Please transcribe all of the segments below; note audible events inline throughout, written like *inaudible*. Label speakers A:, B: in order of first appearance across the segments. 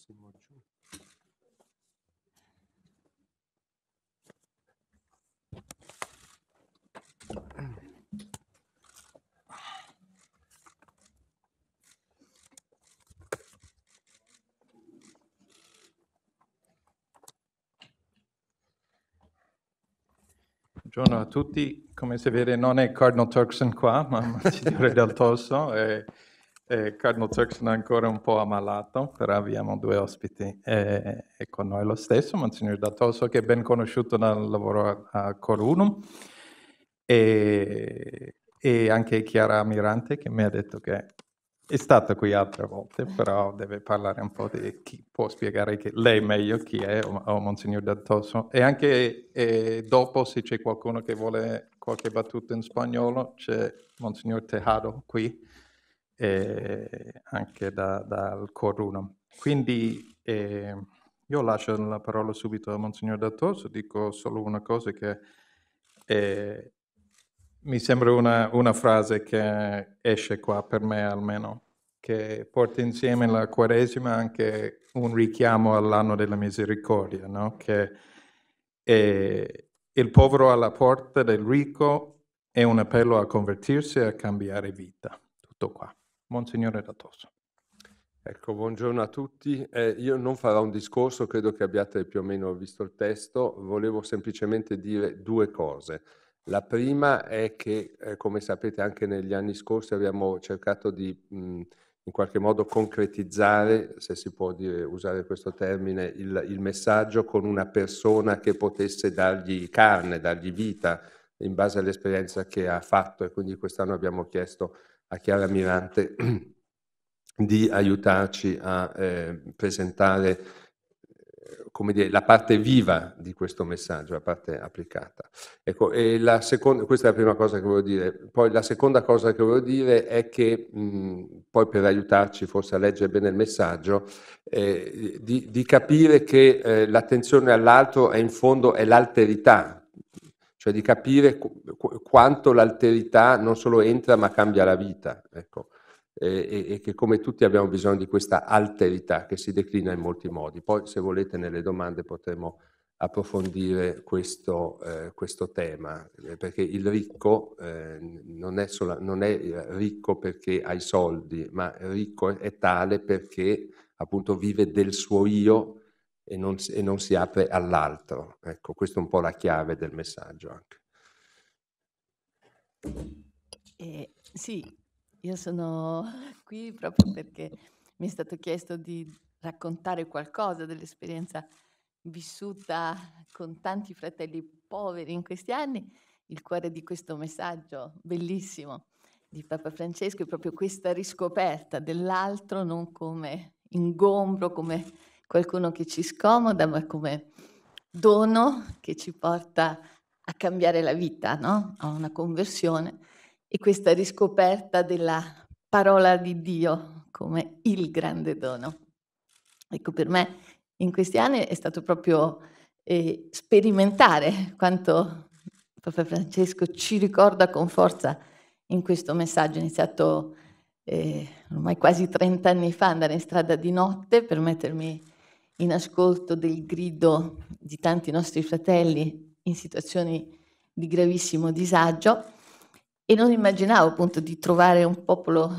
A: prossimo giù. Buongiorno a tutti, come si vede non è Cardinal Turkson qua, ma Monsignore *laughs* Del Tosso. E... Eh, eh, Cardinal Turkson è ancora un po' ammalato, però abbiamo due ospiti eh, e con noi lo stesso, Monsignor Datoso, che è ben conosciuto dal lavoro a, a Corunum, e, e, anche Chiara Amirante che mi ha detto che è stata qui altre volte, però deve parlare un po' di chi può spiegare che lei meglio chi è, o, o Monsignor Datoso. E anche eh, dopo, se c'è qualcuno che vuole qualche battuta in spagnolo, c'è Monsignor Tejado qui eh, anche da, dal Coruno. Quindi eh, io lascio la parola subito a Monsignor Dattoso, dico solo una cosa che eh, mi sembra una, una, frase che esce qua per me almeno, che porta insieme la Quaresima anche un richiamo all'anno della misericordia, no? che eh, il povero alla porta del ricco è un appello a convertirsi e a cambiare vita. Tutto qua. Monsignore Latoso.
B: Ecco, buongiorno a tutti. Eh, io non farò un discorso, credo che abbiate più o meno visto il testo, volevo semplicemente dire due cose. La prima è che, eh, come sapete, anche negli anni scorsi abbiamo cercato di mh, mm, in qualche modo concretizzare, se si può dire, usare questo termine, il, il messaggio con una persona che potesse dargli carne, dargli vita in base all'esperienza che ha fatto e quindi quest'anno abbiamo chiesto a Chiara Mirante *clears throat* di aiutarci a eh, presentare eh, dire, la parte viva di questo messaggio, la parte applicata. Ecco, e la seconda, questa è la prima cosa che voglio dire. Poi la seconda cosa che voglio dire è che, mh, poi per aiutarci forse a leggere bene il messaggio, eh, di, di, capire che eh, l'attenzione all'altro è in fondo è l'alterità cioè di capire qu- quanto l'alterità non solo entra ma cambia la vita, ecco. e, e, che come tutti abbiamo bisogno di questa alterità che si declina in molti modi. Poi se volete nelle domande potremo approfondire questo, eh, questo tema, eh, perché il ricco eh, non, è sola, non, è ricco perché ha i soldi, ma ricco è tale perché appunto vive del suo io e non, e non si apre all'altro. Ecco, questa è un po' la chiave del messaggio anche.
C: Eh, sì, io sono *laughs* qui proprio perché mi è stato chiesto di raccontare qualcosa dell'esperienza vissuta con tanti fratelli poveri in questi anni. Il cuore di questo messaggio bellissimo di Papa Francesco è proprio questa riscoperta dell'altro non come ingombro, come qualcuno che ci scomoda, ma come dono che ci porta a cambiare la vita, no? a una conversione e questa riscoperta della parola di Dio come il grande dono. Ecco, per me in questi anni è stato proprio eh, sperimentare quanto Papa Francesco ci ricorda con forza in questo messaggio. Ho iniziato eh, ormai quasi 30 anni fa andare in strada di notte per mettermi in ascolto del grido di tanti nostri fratelli in situazioni di gravissimo disagio e non immaginavo appunto di trovare un popolo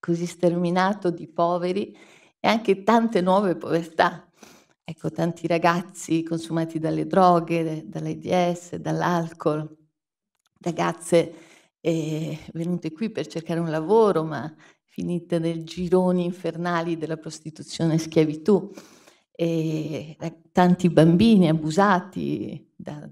C: così sterminato di poveri e anche tante nuove povertà. Ecco, tanti ragazzi consumati dalle droghe, dall'AIDS, dall'alcol, ragazze eh, venute qui per cercare un lavoro ma finite nei gironi infernali della prostituzione e schiavitù e eh, tanti bambini abusati da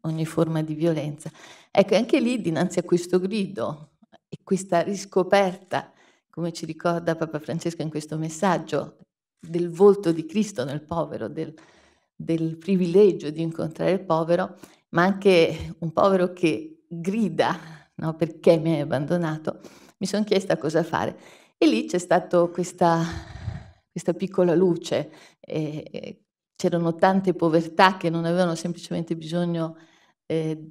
C: ogni forma di violenza. Ecco, anche lì dinanzi a questo grido e questa riscoperta, come ci ricorda Papa Francesco in questo messaggio, del volto di Cristo nel povero, del, del privilegio di incontrare il povero, ma anche un povero che grida no, perché mi hai abbandonato, mi sono chiesta cosa fare. E lì c'è stata questa questa piccola luce. Eh, c'erano tante povertà che non avevano semplicemente bisogno eh,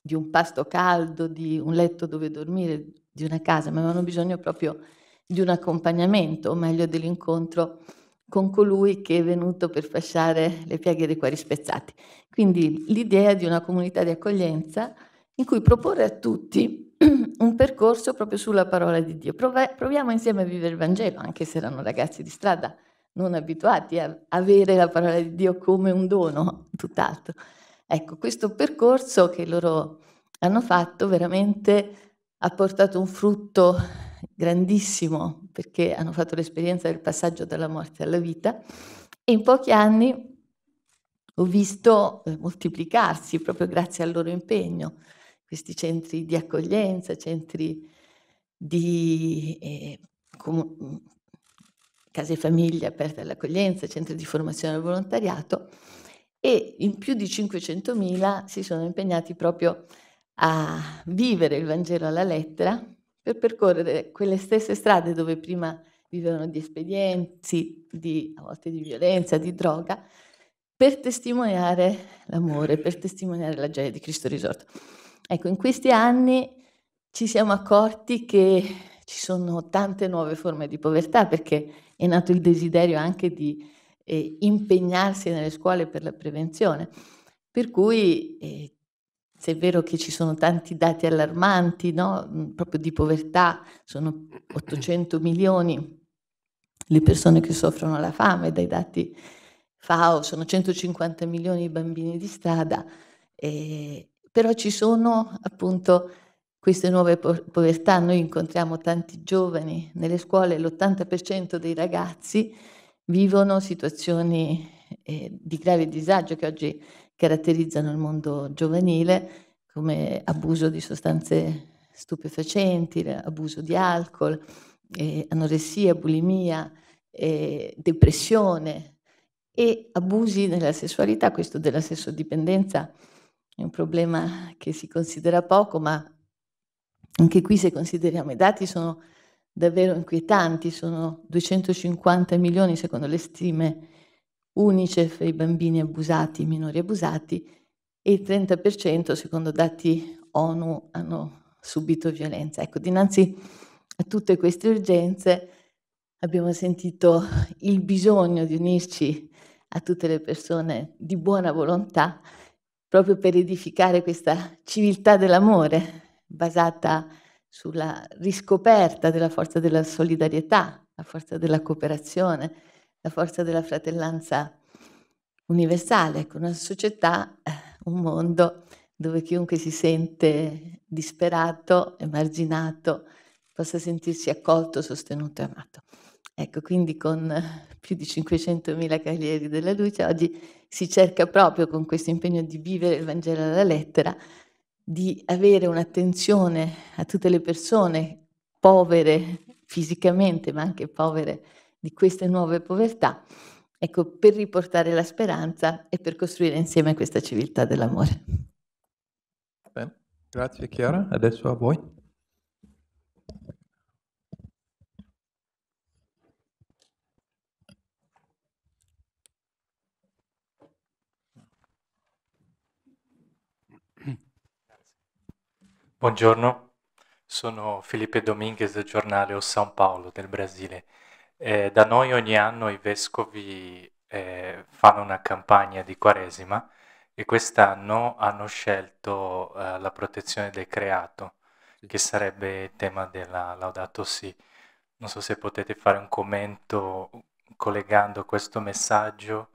C: di un pasto caldo, di un letto dove dormire, di una casa, ma avevano bisogno proprio di un accompagnamento, o meglio dell'incontro con colui che è venuto per fasciare le piaghe dei cuori spezzati. Quindi l'idea di una comunità di accoglienza in cui proporre a tutti *clears throat* un percorso proprio sulla parola di Dio. proviamo insieme a vivere il Vangelo, anche se erano ragazzi di strada non abituati a avere la parola di Dio come un dono, *laughs* tutt'altro. Ecco, questo percorso che loro hanno fatto veramente ha portato un frutto grandissimo, perché hanno fatto l'esperienza del passaggio dalla morte alla vita e in pochi anni ho visto eh, moltiplicarsi proprio grazie al loro impegno questi centri di accoglienza, centri di eh, com- mm, case famiglia aperte all'accoglienza, centri di formazione al volontariato e in più di 500.000 si sono impegnati proprio a vivere il Vangelo alla lettera per percorrere quelle stesse strade dove prima vivevano di espedienti, di, a volte di violenza, di droga, per testimoniare l'amore, per testimoniare la gioia di Cristo risorto. Ecco, in questi anni ci siamo accorti che ci sono tante nuove forme di povertà perché è nato il desiderio anche di eh, impegnarsi nelle scuole per la prevenzione. Per cui, eh, se è vero che ci sono tanti dati allarmanti, no? Mm, proprio di povertà, sono 800 milioni le persone che soffrono la fame, dai dati FAO sono 150 milioni i bambini di strada, eh, però ci sono appunto queste nuove po- povertà, noi incontriamo tanti giovani, nelle scuole l'80% dei ragazzi vivono situazioni eh, di grave disagio che oggi caratterizzano il mondo giovanile, come abuso di sostanze stupefacenti, abuso di alcol, eh, anoressia, bulimia, eh, depressione e abusi nella sessualità, questo della sessodipendenza è un problema che si considera poco, ma anche qui se consideriamo i dati sono davvero inquietanti, sono 250 milioni secondo le stime UNICEF i bambini abusati, i minori abusati e il 30% secondo dati ONU hanno subito violenza. Ecco, dinanzi a tutte queste urgenze abbiamo sentito il bisogno di unirci a tutte le persone di buona volontà proprio per edificare questa civiltà dell'amore basata sulla riscoperta della forza della solidarietà, la forza della cooperazione, la forza della fratellanza universale, ecco, una società, eh, un mondo dove chiunque si sente disperato, emarginato, possa sentirsi accolto, sostenuto e amato. Ecco, quindi con *laughs* più di 500.000 carrieri della Luce, oggi si cerca proprio con questo impegno di vivere il Vangelo alla lettera, di avere un'attenzione a tutte le persone povere fisicamente, ma anche povere di queste nuove povertà, ecco, per riportare la speranza e per costruire insieme questa civiltà dell'amore.
A: Bene, grazie Chiara, adesso a voi.
D: Buongiorno, sono Felipe Dominguez del giornale O São Paulo del Brasile. Eh, da noi ogni anno i vescovi eh, fanno una campagna di Quaresima e quest'anno hanno scelto eh, la protezione del creato, che sarebbe tema della Laudato Si. Non so se potete fare un commento collegando questo messaggio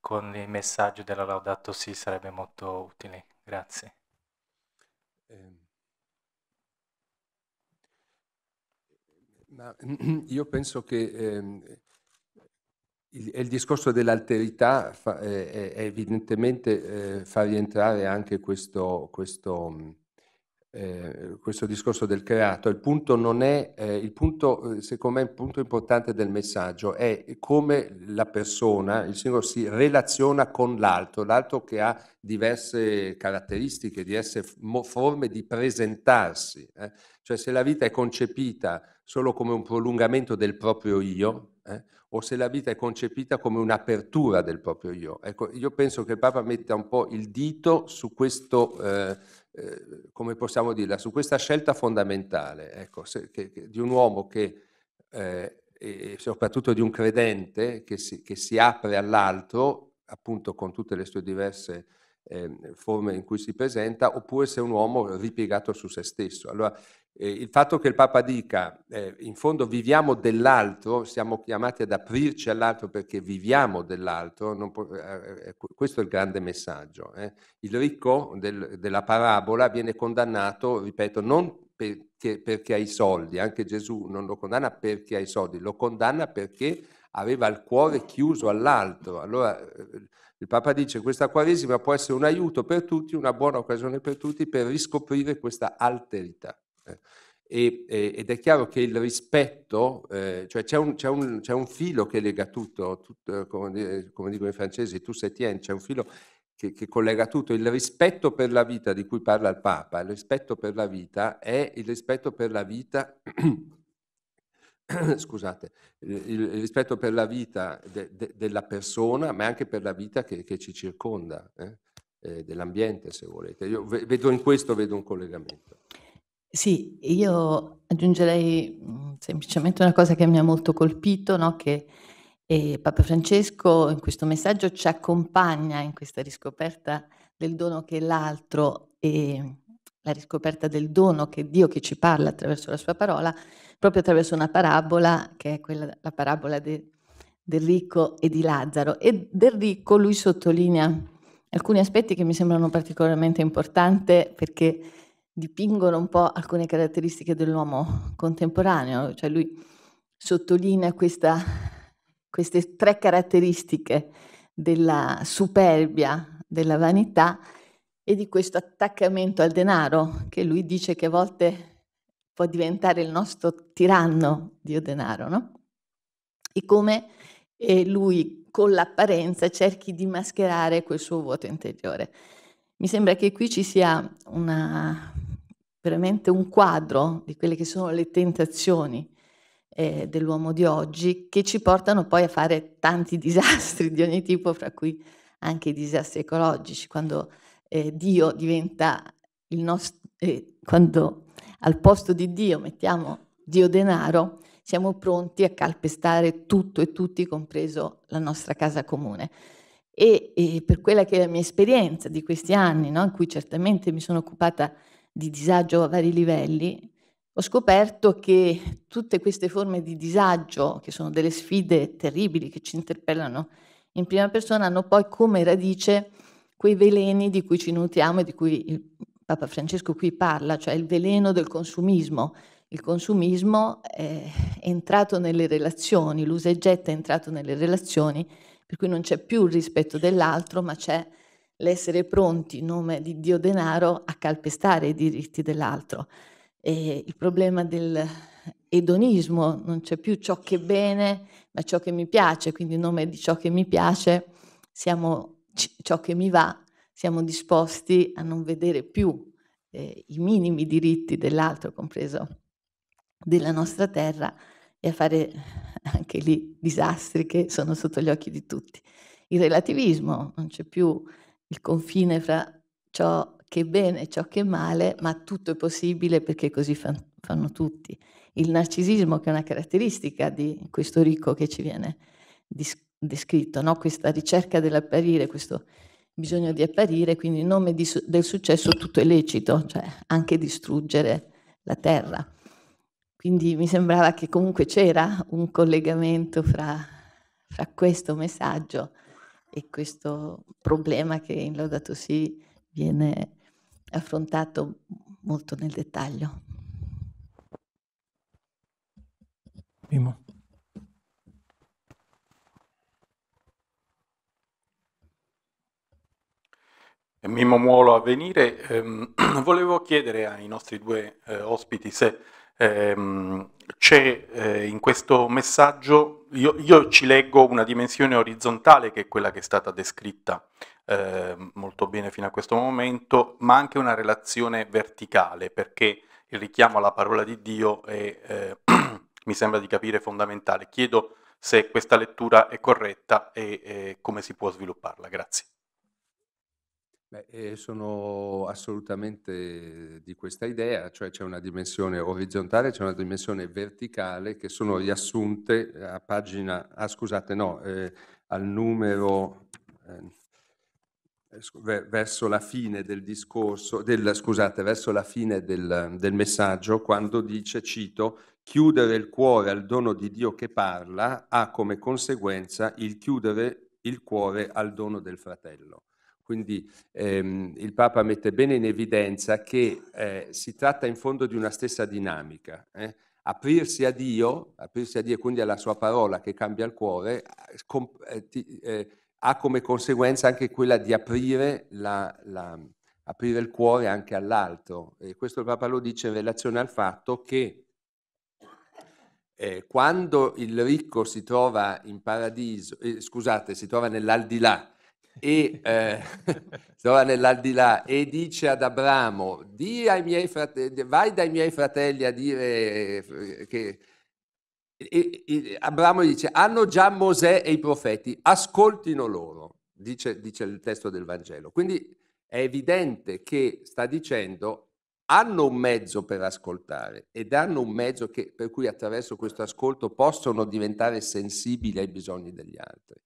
D: con il messaggio della Laudato Si, sarebbe molto utile. Grazie. Um.
B: Ma *clears throat* io penso che eh, il, il, discorso dell'alterità fa, eh, evidentemente eh, fa rientrare anche questo, questo eh, questo discorso del creato, il punto non è, eh, il punto, eh, secondo me il punto importante del messaggio è come la persona, il singolo si relaziona con l'altro, l'altro che ha diverse caratteristiche, diverse forme di presentarsi, eh? cioè se la vita è concepita solo come un prolungamento del proprio io, eh? o se la vita è concepita come un'apertura del proprio io. Ecco, io penso che il Papa metta un po' il dito su questo, eh, eh, come possiamo dirla, su questa scelta fondamentale, ecco, se, che, che, di un uomo che, eh, e soprattutto di un credente, che si, che si apre all'altro, appunto con tutte le sue diverse ehm, forme in cui si presenta, oppure se è un uomo ripiegato su se stesso. Allora, eh, il fatto che il Papa dica, eh, in fondo viviamo dell'altro, siamo chiamati ad aprirci all'altro perché viviamo dell'altro, può, eh, eh, eh, questo è il grande messaggio. Eh. Il ricco del, della parabola viene condannato, ripeto, non perché, perché, ha i soldi, anche Gesù non lo condanna perché ha i soldi, lo condanna perché aveva il cuore chiuso all'altro. Allora il Papa dice questa Quaresima può essere un aiuto per tutti, una buona occasione per tutti per riscoprire questa alterità. E, ed è chiaro che il rispetto, eh, cioè c'è un, c'è, un, c'è un, filo che lega tutto, tutto eh, come, eh, come, dicono i francesi, tu se tieni, c'è un filo che, che, collega tutto. Il rispetto per la vita di cui parla il Papa, il rispetto per la vita è il rispetto per la vita, *clears throat* scusate, il, rispetto per la vita de, de, della persona, ma anche per la vita che, che ci circonda, eh? Eh, dell'ambiente se volete. Io vedo in questo vedo un collegamento.
C: Sì, io aggiungerei mm, semplicemente una cosa che mi ha molto colpito, no? che eh, Papa Francesco in questo messaggio ci accompagna in questa riscoperta del dono che è l'altro e eh, la riscoperta del dono che Dio che ci parla attraverso la sua parola, proprio attraverso una parabola che è quella, la parabola de, del ricco e di Lazzaro. E del ricco lui sottolinea alcuni aspetti che mi sembrano particolarmente importanti perché dipingono un po' alcune caratteristiche dell'uomo contemporaneo, cioè lui sottolinea questa, queste tre caratteristiche della superbia, della vanità e di questo attaccamento al denaro che lui dice che a volte può diventare il nostro tiranno, Dio denaro, no? E come eh, lui con l'apparenza cerchi di mascherare quel suo vuoto interiore. Mi sembra che qui ci sia una veramente un quadro di quelle che sono le tentazioni eh, dell'uomo di oggi che ci portano poi a fare tanti *laughs* disastri di ogni tipo, fra cui anche i disastri ecologici, quando eh, Dio diventa il nostro, eh, quando al posto di Dio mettiamo Dio denaro, siamo pronti a calpestare tutto e tutti, compreso la nostra casa comune. E, e per quella che è la mia esperienza di questi anni, no, in cui certamente mi sono occupata di disagio a vari livelli, ho scoperto che tutte queste forme di disagio, che sono delle sfide terribili che ci interpellano in prima persona, hanno poi come radice quei veleni di cui ci nutriamo e di cui il Papa Francesco qui parla, cioè il veleno del consumismo. Il consumismo è entrato nelle relazioni, l'usa e getta è entrato nelle relazioni, per cui non c'è più il rispetto dell'altro, ma c'è l'essere pronti in nome di Dio denaro a calpestare i diritti dell'altro. il problema dell'edonismo, non c'è più ciò che è bene, ma ciò che mi piace, quindi in nome di ciò che mi piace, siamo, ciò che mi va, siamo disposti a non vedere più eh, i minimi diritti dell'altro, compreso della nostra terra, e a fare anche lì disastri che sono sotto gli occhi di tutti. Il relativismo, non c'è più il confine fra ciò che è bene e ciò che è male, ma tutto è possibile perché così fan, fanno tutti. Il narcisismo che è una caratteristica di questo ricco che ci viene descritto, no? questa ricerca dell'apparire, questo bisogno di apparire, quindi in nome di, del successo tutto è lecito, cioè anche distruggere la terra. Quindi mi sembrava che comunque c'era un collegamento fra, fra questo messaggio e questo problema che in Laudato Si viene affrontato molto nel dettaglio.
A: Primo. Mimmo Muolo a venire, ehm, *clears throat* volevo chiedere ai nostri due eh, ospiti se ehm, c'è eh, in questo messaggio, io, io, ci leggo una dimensione orizzontale che è quella che è stata descritta eh, molto bene fino a questo momento, ma anche una relazione verticale, perché il richiamo alla parola di Dio è, eh, *clears throat* mi sembra di capire, fondamentale. Chiedo se questa lettura è corretta e eh, come si può svilupparla. Grazie.
B: Beh, ehm, sono assolutamente di questa idea, cioè c'è una dimensione orizzontale, c'è una dimensione verticale che sono riassunte eh, a pagina ah scusate no, ehm, al numero ehm, eh, verso la fine del discorso, del, scusate, verso la fine del, del messaggio, quando dice, cito, chiudere il cuore al dono di Dio che parla ha come conseguenza il chiudere il cuore al dono del fratello. Quindi ehm, il Papa mette bene in evidenza che eh, si tratta in fondo di una stessa dinamica. Eh? Aprirsi a Dio, aprirsi a Dio e quindi alla sua parola che cambia il cuore, com- eh, ti, eh, ha come conseguenza anche quella di aprire, la, la, aprire il cuore anche all'altro. E questo il Papa lo dice in relazione al fatto che eh, quando il ricco si trova in paradiso, eh, scusate, si trova nell'aldilà e eh, *laughs* stava nell'aldilà e dice ad Abramo, Di ai miei fratelli, vai dai miei fratelli a dire eh, che... E, e, Abramo dice, hanno già Mosè e i profeti, ascoltino loro, dice, dice il testo del Vangelo. Quindi è evidente che sta dicendo, hanno un mezzo per ascoltare ed hanno un mezzo che, per cui attraverso questo ascolto possono diventare sensibili ai bisogni degli altri.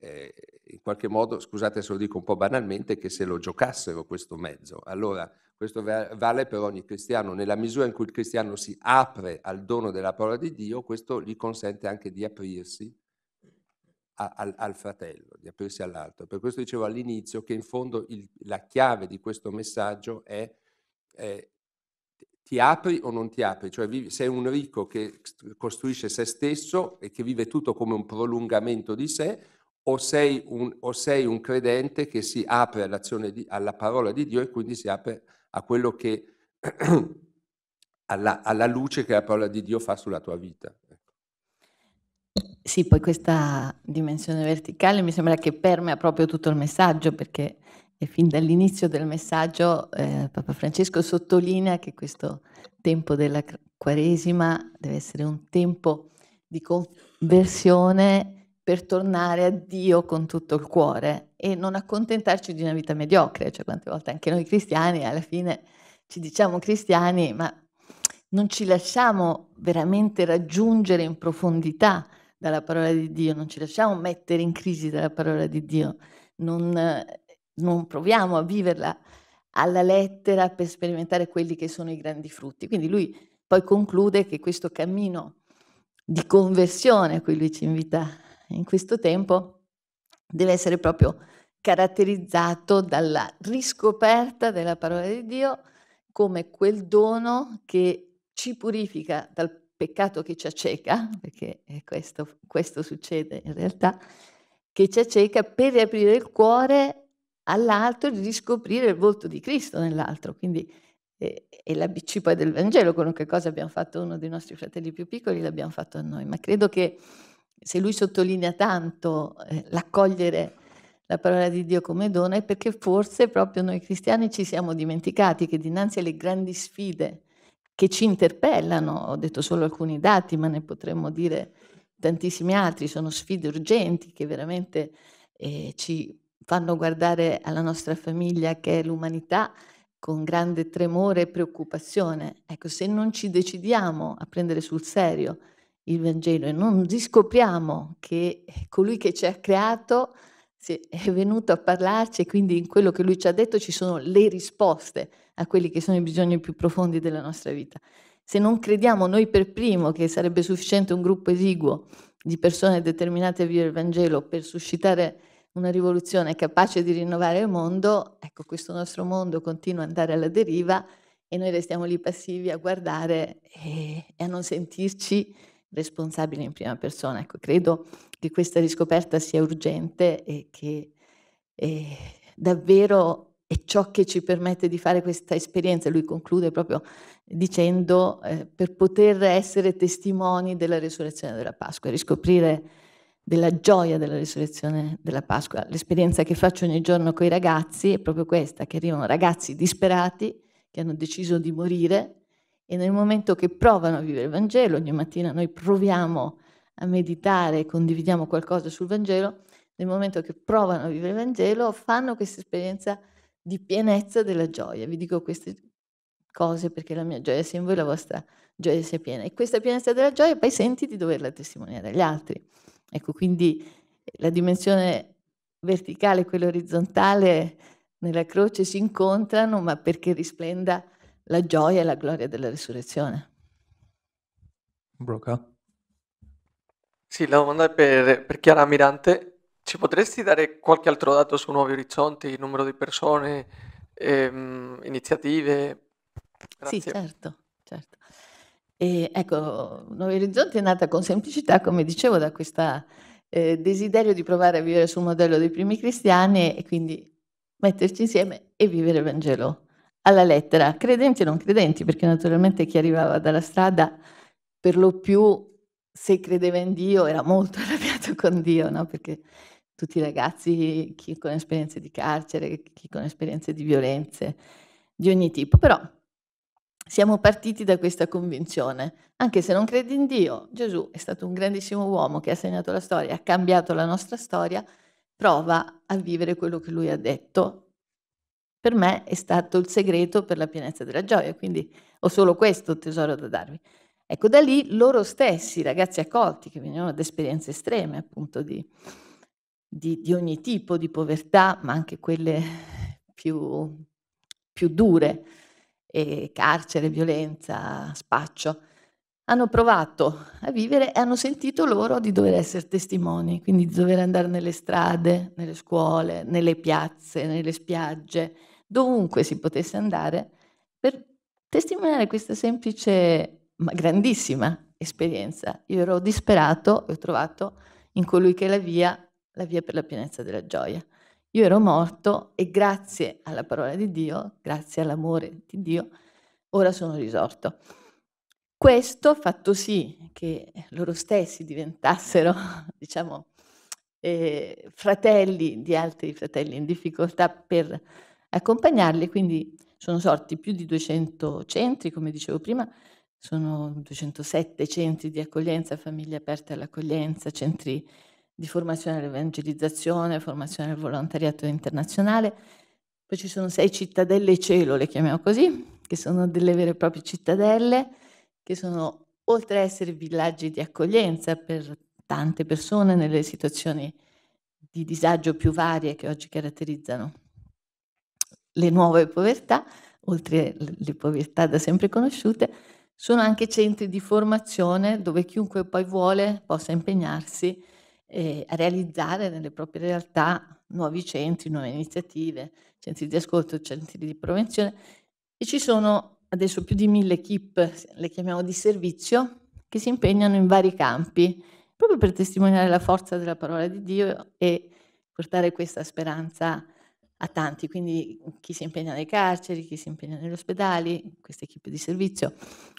B: Eh, in qualche modo, scusate se lo dico un po' banalmente, che se lo giocassero questo mezzo. Allora, questo vale per ogni cristiano. Nella misura in cui il cristiano si apre al dono della parola di Dio, questo gli consente anche di aprirsi a, al, al, fratello, di aprirsi all'altro. Per questo dicevo all'inizio che in fondo il, la chiave di questo messaggio è, è ti apri o non ti apri, cioè vivi, sei un ricco che costruisce se stesso e che vive tutto come un prolungamento di sé, o sei, un, o sei un credente che si apre all'azione di, alla parola di Dio e quindi si apre a quello che *clears throat* alla, alla, luce che la parola di Dio fa sulla tua vita. Ecco.
C: Sì, poi questa dimensione verticale mi sembra che permea proprio tutto il messaggio, perché è fin dall'inizio del messaggio eh, Papa Francesco sottolinea che questo tempo della Quaresima deve essere un tempo di conversione per tornare a Dio con tutto il cuore e non accontentarci di una vita mediocre, cioè quante volte anche noi cristiani alla fine ci diciamo cristiani, ma non ci lasciamo veramente raggiungere in profondità dalla parola di Dio, non ci lasciamo mettere in crisi dalla parola di Dio, non, non proviamo a viverla alla lettera per sperimentare quelli che sono i grandi frutti. Quindi lui poi conclude che questo cammino di conversione a cui lui ci invita in questo tempo deve essere proprio caratterizzato dalla riscoperta della parola di Dio come quel dono che ci purifica dal peccato che ci acceca, perché questo, questo succede in realtà, che ci acceca per riaprire il cuore all'altro di riscoprire il volto di Cristo nell'altro. Quindi eh, è l'ABC poi del Vangelo, qualunque cosa abbiamo fatto a uno dei nostri fratelli più piccoli l'abbiamo fatto a noi, ma credo che se lui sottolinea tanto eh, l'accogliere la parola di Dio come dono è perché forse proprio noi cristiani ci siamo dimenticati che dinanzi alle grandi sfide che ci interpellano, ho detto solo alcuni dati, ma ne potremmo dire tantissimi altri, sono sfide urgenti che veramente eh, ci fanno guardare alla nostra famiglia che è l'umanità con grande tremore e preoccupazione. Ecco, se non ci decidiamo a prendere sul serio il Vangelo e non riscopriamo che colui che ci ha creato è venuto a parlarci e quindi in quello che lui ci ha detto ci sono le risposte a quelli che sono i bisogni più profondi della nostra vita. Se non crediamo noi per primo che sarebbe sufficiente un gruppo esiguo di persone determinate a vivere il Vangelo per suscitare una rivoluzione capace di rinnovare il mondo, ecco questo nostro mondo continua ad andare alla deriva e noi restiamo lì passivi a guardare e, a non sentirci responsabile in prima persona. Ecco, credo che questa riscoperta sia urgente e che e davvero è ciò che ci permette di fare questa esperienza. Lui conclude proprio dicendo eh, per poter essere testimoni della risurrezione della Pasqua, riscoprire della gioia della risurrezione della Pasqua. L'esperienza che faccio ogni giorno con i ragazzi è proprio questa, che arrivano ragazzi disperati che hanno deciso di morire e nel momento che provano a vivere il Vangelo, ogni mattina noi proviamo a meditare, condividiamo qualcosa sul Vangelo, nel momento che provano a vivere il Vangelo, fanno questa esperienza di pienezza della gioia. Vi dico queste cose perché la mia gioia sia in voi, la vostra gioia sia piena. E questa pienezza della gioia poi senti di doverla testimoniare agli altri. Ecco, quindi eh, la dimensione verticale e quella orizzontale nella croce si incontrano, ma perché risplenda la gioia e la gloria della risurrezione.
A: Broca.
D: Sì, la domanda è per, per Chiara Mirante. Ci potresti dare qualche altro dato su Nuovi Orizzonti, numero di persone, ehm, iniziative? Grazie. Sì,
C: certo, certo. E, ecco, Nuovi Orizzonti è nata con semplicità, come dicevo, da questo eh, desiderio di provare a vivere sul modello dei primi cristiani e quindi metterci insieme e vivere il Vangelo alla lettera, credenti o non credenti, perché naturalmente chi arrivava dalla strada per lo più se credeva in Dio era molto *laughs* arrabbiato con Dio, no? perché tutti i ragazzi, chi con esperienze di carcere, chi con esperienze di violenze di ogni tipo, però siamo partiti da questa convinzione, anche se non credi in Dio, Gesù è stato un grandissimo uomo che ha segnato la storia, ha cambiato la nostra storia, prova a vivere quello che lui ha detto per me è stato il segreto per la pienezza della gioia, quindi ho solo questo tesoro da darvi. Ecco, da lì loro stessi, ragazzi accolti, che venivano da esperienze estreme, appunto, di, di, di ogni tipo di povertà, ma anche quelle più, più dure, carcere, violenza, spaccio, hanno provato a vivere e hanno sentito loro di dover essere testimoni, quindi di dover andare nelle strade, nelle scuole, nelle piazze, nelle spiagge, dovunque si potesse andare per testimoniare questa semplice ma grandissima esperienza. Io ero disperato e ho trovato in colui che è la via, la via per la pienezza della gioia. Io ero morto e grazie alla parola di Dio, grazie all'amore di Dio, ora sono risorto. Questo ha fatto sì che loro stessi diventassero, *laughs* diciamo, eh, fratelli di altri fratelli in difficoltà per accompagnarli, quindi sono sorti più di 200 centri, come dicevo prima, sono 207 centri di accoglienza, famiglie aperte all'accoglienza, centri di formazione all'evangelizzazione, formazione al volontariato internazionale. Poi ci sono sei cittadelle cielo, le chiamiamo così, che sono delle vere e proprie cittadelle, che sono oltre a essere villaggi di accoglienza per tante persone nelle situazioni di disagio più varie che oggi caratterizzano le nuove povertà, oltre alle povertà da sempre conosciute, sono anche centri di formazione dove chiunque poi vuole possa impegnarsi eh, a realizzare nelle proprie realtà nuovi centri, nuove iniziative, centri di ascolto, centri di prevenzione e ci sono adesso più di mille equip, le chiamiamo di servizio, che si impegnano in vari campi, proprio per testimoniare la forza della parola di Dio e portare questa speranza a tanti, quindi chi si impegna nei carceri, chi si impegna negli ospedali, queste equipe di servizio,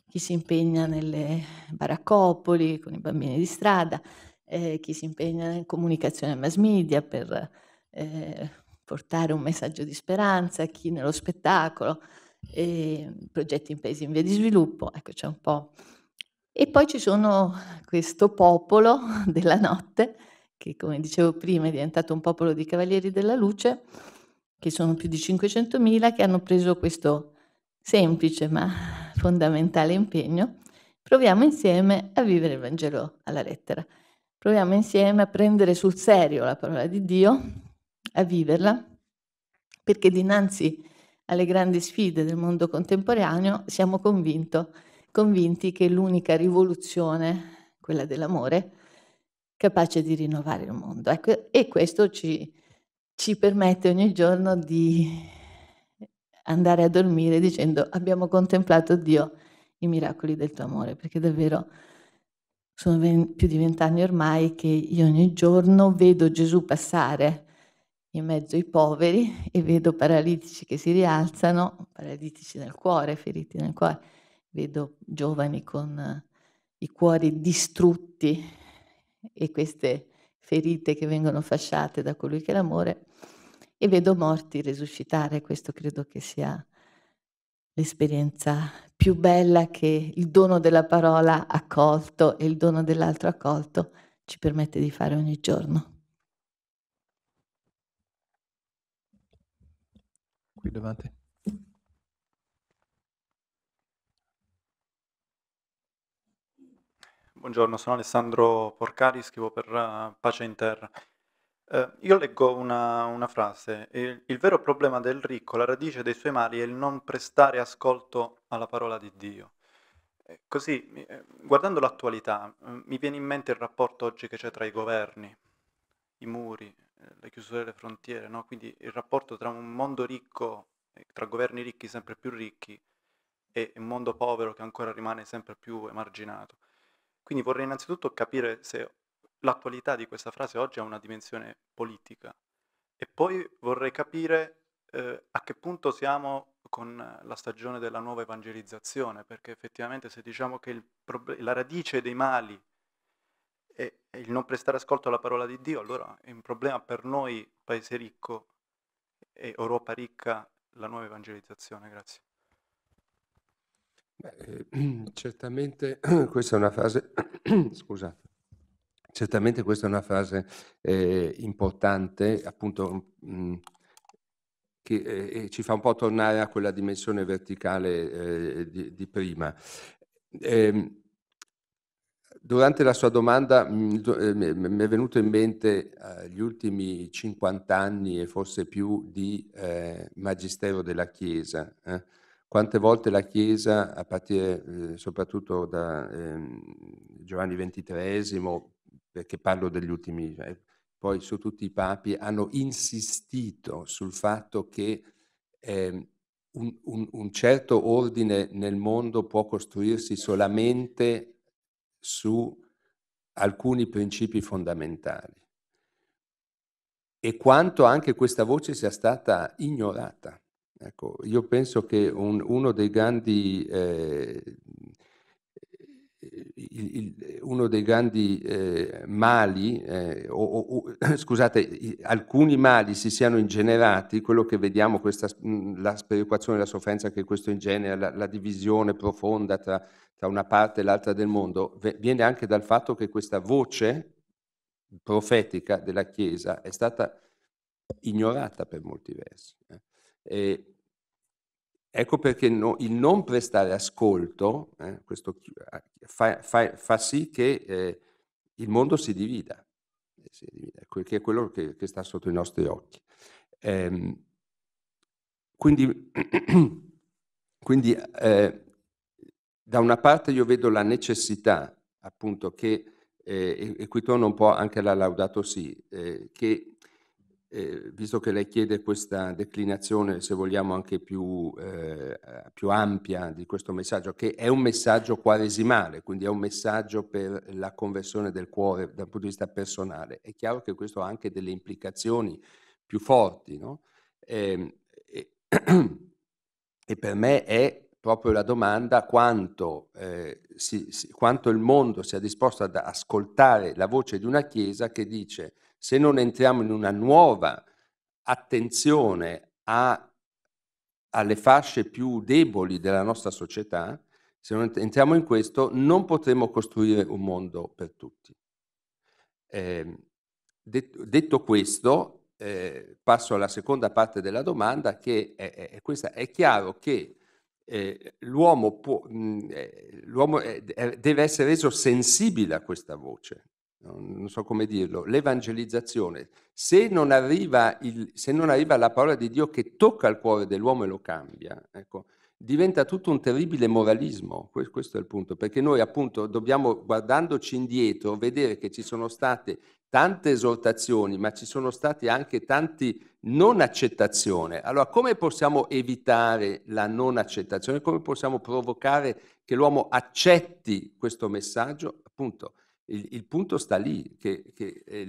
C: chi si impegna nelle baraccopoli con i bambini di strada, eh, chi si impegna in comunicazione mass media per eh, portare un messaggio di speranza, chi nello spettacolo, eh, progetti in paesi in via di sviluppo, ecco c'è un po'. E poi ci sono questo popolo *laughs* della notte, che come dicevo prima è diventato un popolo di cavalieri della luce, che sono più di 500.000, che hanno preso questo semplice ma fondamentale impegno, proviamo insieme a vivere il Vangelo alla lettera. Proviamo insieme a prendere sul serio la parola di Dio, a viverla, perché dinanzi alle grandi sfide del mondo contemporaneo siamo convinto, convinti che l'unica rivoluzione, quella dell'amore, capace di rinnovare il mondo. Ecco, e questo ci, ci permette ogni giorno di andare a dormire dicendo abbiamo contemplato Dio i miracoli del tuo amore, perché davvero sono più di vent'anni ormai che io ogni giorno vedo Gesù passare in mezzo ai poveri e vedo paralitici che si rialzano, paralitici nel cuore, feriti nel cuore, vedo giovani con i cuori distrutti e queste ferite che vengono fasciate da colui che è l'amore e vedo morti risuscitare. Questo credo che sia l'esperienza più bella che il dono della parola accolto e il dono dell'altro accolto ci permette di fare
A: ogni giorno. Qui davanti.
D: Buongiorno, sono Alessandro Porcari, scrivo per eh, Pace in Terra. Eh, io leggo una, una frase, il, il vero problema del ricco, la radice dei suoi mali è il non prestare ascolto alla parola di Dio. Eh, così, eh, guardando l'attualità, mm, mi viene in mente il rapporto oggi che c'è tra i governi, i muri, eh, le chiusure delle frontiere, no? quindi il rapporto tra un mondo ricco, tra governi ricchi sempre più ricchi e un mondo povero che ancora rimane sempre più emarginato. Quindi vorrei innanzitutto capire se l'attualità di questa frase oggi ha una dimensione politica e poi vorrei capire eh, a che punto siamo con la stagione della nuova evangelizzazione, perché effettivamente se diciamo che prob- la radice dei mali è, il non prestare ascolto alla parola di Dio, allora è un problema per noi, paese ricco e Europa ricca, la nuova evangelizzazione. Grazie. Beh, eh, *clears throat* certamente
B: *clears throat* questa è una frase, *clears throat* scusate, Certamente questa è una frase eh, importante, appunto, mh, mm, che eh, ci fa un po' tornare a quella dimensione verticale eh, di, di, prima. Ehm, durante la sua domanda mm, eh, mi è venuto in mente eh, gli ultimi 50 anni e forse più di eh, magistero della Chiesa quante volte la Chiesa, a partire eh, soprattutto da eh, Giovanni XXIII, perché parlo degli ultimi, eh, poi su tutti i papi, hanno insistito sul fatto che eh, un, un, un, certo ordine nel mondo può costruirsi solamente su alcuni principi fondamentali. E quanto anche questa voce sia stata ignorata. Ecco, io penso che un, uno dei grandi... Eh, il, il, uno dei grandi eh, mali, eh, o, o, *coughs* scusate, alcuni mali si siano ingenerati, quello che vediamo, questa, mm, la sperequazione, la sofferenza che questo ingenera, la, la divisione profonda tra, tra, una parte e l'altra del mondo, v- viene anche dal fatto che questa voce profetica della Chiesa è stata ignorata per molti versi. Eh. E, Ecco perché no, il non prestare ascolto eh, questo, eh, fa, fa, fa, sì che eh, il mondo si divida, eh, si divida, che è quello che, che, sta sotto i nostri occhi. Ehm, quindi, *clears throat* quindi eh, da una parte io vedo la necessità, appunto, che, eh, e, e qui torno un po' anche alla Laudato Si, che eh, visto che lei chiede questa declinazione, se vogliamo, anche più, eh, più, ampia di questo messaggio, che è un messaggio quaresimale, quindi è un messaggio per la conversione del cuore dal punto di vista personale, è chiaro che questo ha anche delle implicazioni più forti, no? Ehm, e, e, *clears throat* e per me è proprio la domanda quanto, eh, si, si, quanto il mondo sia disposto ad ascoltare la voce di una Chiesa che dice se non entriamo in una nuova attenzione a, alle fasce più deboli della nostra società, se non entriamo in questo non potremo costruire un mondo per tutti. Eh, detto, detto questo, eh, passo alla seconda parte della domanda che è, è questa. È chiaro che eh, l'uomo, può, mh, mm, eh, l'uomo è, deve essere reso sensibile a questa voce non so come dirlo, l'evangelizzazione, se, se, non arriva la parola di Dio che tocca il cuore dell'uomo e lo cambia, ecco, diventa tutto un terribile moralismo, questo è il punto, perché noi appunto dobbiamo, guardandoci indietro, vedere che ci sono state tante esortazioni, ma ci sono state anche tante non accettazioni. Allora, come possiamo evitare la non accettazione? Come possiamo provocare che l'uomo accetti questo messaggio? Appunto, il, il punto sta lì, che, che eh,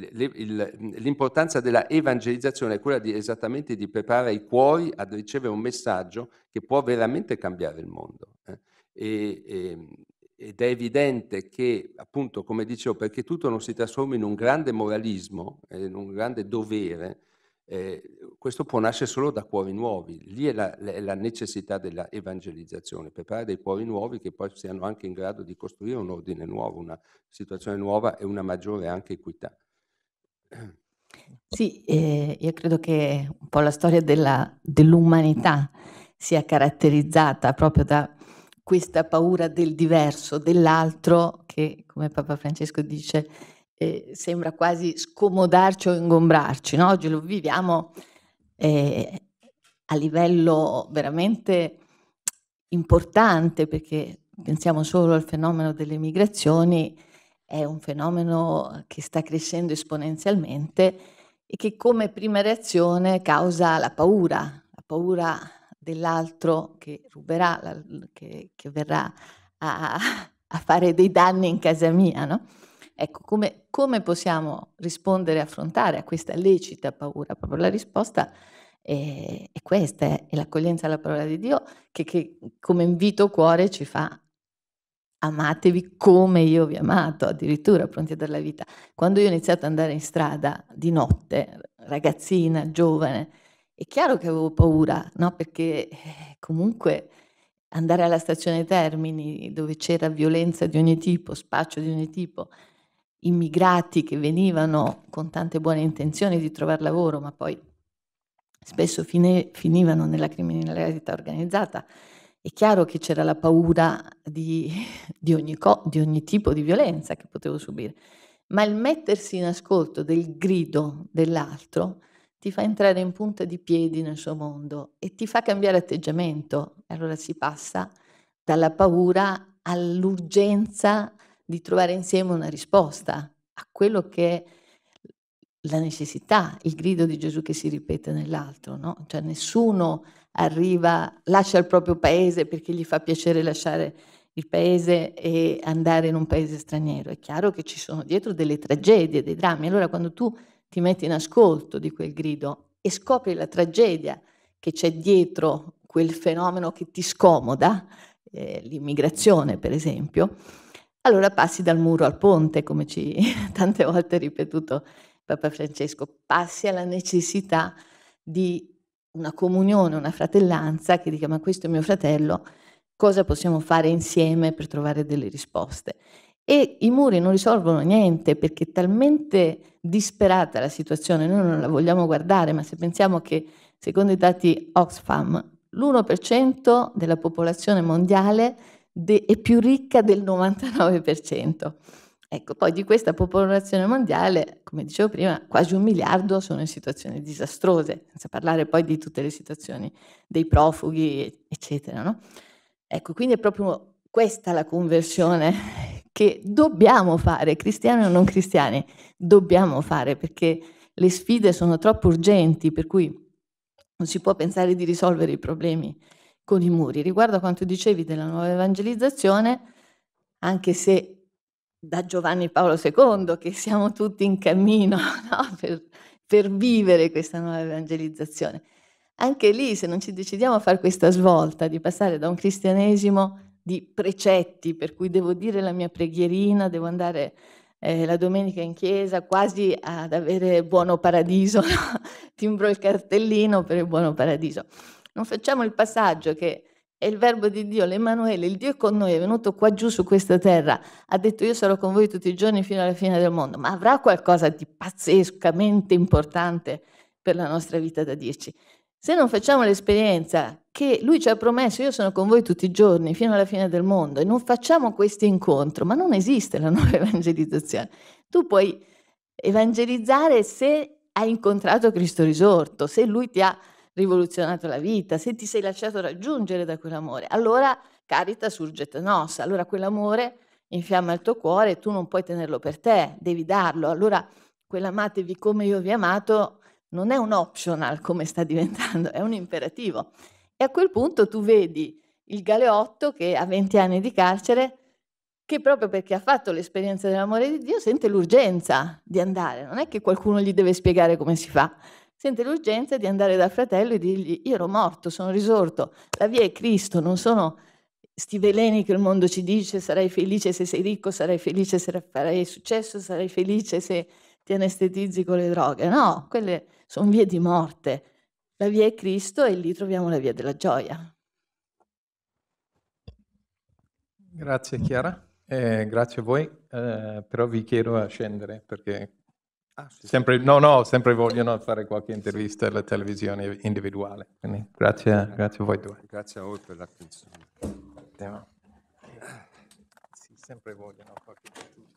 B: l'importanza della evangelizzazione è quella di, esattamente di preparare i cuori a ricevere un messaggio che può veramente cambiare il mondo. Eh? E, e, ehm, ed è evidente che, appunto, come dicevo, perché tutto non si trasforma in un grande moralismo, eh, in un grande dovere, eh, questo può nascere solo da cuori nuovi, lì è la, è la necessità dell'evangelizzazione, preparare dei cuori nuovi che poi siano anche in grado di costruire un ordine nuovo, una situazione nuova e una maggiore anche equità.
C: Sì, eh, io credo che un po' la storia della, dell'umanità sia caratterizzata proprio da questa paura del diverso, dell'altro, che come Papa Francesco dice eh, sembra quasi scomodarci o ingombrarci. No? Oggi lo viviamo eh, a livello veramente importante, perché pensiamo solo al fenomeno delle migrazioni, è un fenomeno che sta crescendo esponenzialmente e che come prima reazione causa la paura, la paura dell'altro che ruberà, che, che verrà a, a, fare dei danni in casa mia, no? Ecco, come, come possiamo rispondere e affrontare a questa lecita paura? Proprio la risposta è, è questa, è, l'accoglienza alla parola di Dio che, che come invito cuore ci fa amatevi come io vi ho amato, addirittura pronti a dare la vita. Quando io ho iniziato ad andare in strada di notte, ragazzina, giovane, è chiaro che avevo paura, no? perché eh, comunque andare alla stazione Termini, dove c'era violenza di ogni tipo, spaccio di ogni tipo, immigrati che venivano con tante buone intenzioni di trovare lavoro, ma poi spesso fine, finivano nella criminalità organizzata. È chiaro che c'era la paura di, *laughs* di, ogni co- di ogni tipo di violenza che potevo subire, ma il mettersi in ascolto del grido dell'altro ti fa entrare in punta di piedi nel suo mondo e ti fa cambiare atteggiamento. Allora si passa dalla paura all'urgenza di trovare insieme una risposta a quello che è la necessità, il grido di Gesù che si ripete nell'altro, no? Cioè nessuno arriva, lascia il proprio paese perché gli fa piacere lasciare il paese e andare in un paese straniero. È chiaro che ci sono dietro delle tragedie, dei drammi. Allora quando tu ti metti in ascolto di quel grido e scopri la tragedia che c'è dietro quel fenomeno che ti scomoda, eh, l'immigrazione per esempio, allora passi dal muro al ponte, come ci *laughs* tante volte ha ripetuto Papa Francesco, passi alla necessità di una comunione, una fratellanza che dica ma questo è mio fratello, cosa possiamo fare insieme per trovare delle risposte? E i muri non risolvono niente perché è talmente disperata la situazione, noi non la vogliamo guardare, ma se pensiamo che secondo i dati Oxfam l'1% della popolazione mondiale de- è più ricca del 99%. Ecco, poi di questa popolazione mondiale, come dicevo prima, quasi un miliardo sono in situazioni disastrose, senza parlare poi di tutte le situazioni dei profughi, eccetera. No? Ecco, quindi è proprio questa la conversione *laughs* che dobbiamo fare, cristiani o non cristiani, dobbiamo fare perché le sfide sono troppo urgenti, per cui non si può pensare di risolvere i problemi con i muri. Riguardo a quanto dicevi della nuova evangelizzazione, anche se da Giovanni Paolo II, che siamo tutti in cammino *laughs* no? per, per vivere questa nuova evangelizzazione, anche lì se non ci decidiamo a fare questa svolta di passare da un cristianesimo di precetti, per cui devo dire la mia preghierina, devo andare eh, la domenica in chiesa, quasi ad avere buono paradiso, *laughs* timbro il cartellino per il buono paradiso non facciamo il passaggio che è il verbo di Dio, l'Emanuele, il Dio è con noi, è venuto qua giù su questa terra, ha detto io sarò con voi tutti i giorni fino alla fine del mondo, ma avrà qualcosa di pazzescamente importante per la nostra vita da dirci. Se non facciamo l'esperienza che lui ci ha promesso, io sono con voi tutti i giorni fino alla fine del mondo, e non facciamo questo incontro, ma non esiste la *laughs* nuova evangelizzazione. Tu puoi evangelizzare se hai incontrato Cristo risorto, se lui ti ha rivoluzionato la vita, se ti sei lasciato raggiungere da quell'amore, allora carita surget nos, allora quell'amore infiamma il tuo cuore, e tu non puoi tenerlo per te, devi darlo. Allora quell'amatevi come io vi amato non è un optional come sta diventando, è un imperativo. E a quel punto tu vedi il galeotto che ha 20 anni di carcere, che proprio perché ha fatto l'esperienza dell'amore di Dio sente l'urgenza di andare, non è che qualcuno gli deve spiegare come si fa sente l'urgenza di andare dal fratello e dirgli io ero morto, sono risorto, la via è Cristo, non sono sti veleni che il mondo ci dice sarai felice se sei ricco, sarai felice se farai successo, sarai felice se ti anestetizzi con le droghe. No, quelle sono vie di morte. La via è Cristo e lì troviamo la via della gioia.
A: Grazie Chiara, eh, grazie a voi, eh, però vi chiedo a scendere perché Ah, sempre, no, no, sempre vogliono fare qualche intervista alla televisione individuale. Quindi grazie, a, grazie a voi due.
B: Grazie a voi per
A: l'attenzione. Sì, sempre vogliono qualche intervista.